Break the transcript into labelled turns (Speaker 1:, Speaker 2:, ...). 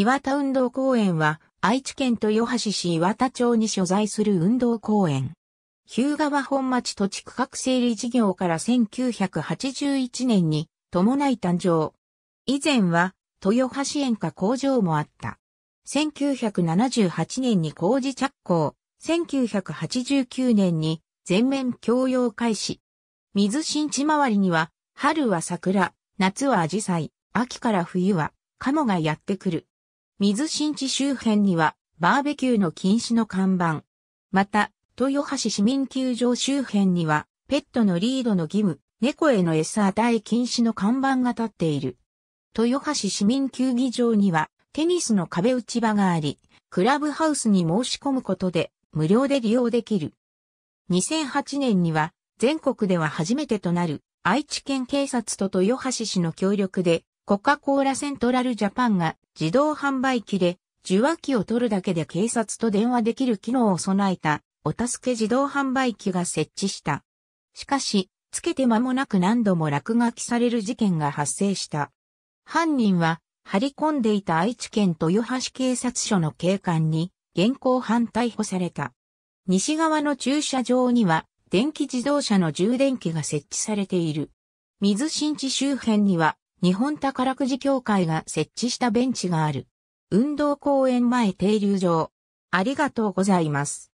Speaker 1: 岩田運動公園は、愛知県豊橋市岩田町に所在する運動公園。日向川本町土地区画整理事業から1981年に伴い誕生。以前は豊橋園下工場もあった。1978年に工事着工。1989年に全面供用開始。水新地周りには、春は桜、夏は紫陽花、秋から冬は、鴨がやってくる。水新地周辺には、バーベキューの禁止の看板。また、豊橋市民球場周辺には、ペットのリードの義務、猫への餌与え禁止の看板が立っている。豊橋市民球技場には、テニスの壁打ち場があり、クラブハウスに申し込むことで、無料で利用できる。2008年には、全国では初めてとなる、愛知県警察と豊橋市の協力で、コカ・コーラセントラルジャパンが自動販売機で受話器を取るだけで警察と電話できる機能を備えたお助け自動販売機が設置した。しかし、つけて間もなく何度も落書きされる事件が発生した。犯人は張り込んでいた愛知県豊橋警察署の警官に現行犯逮捕された。西側の駐車場には電気自動車の充電器が設置されている。水新地周辺には日本宝くじ協会が設置したベンチがある。運動公園前停留場。ありがとうございます。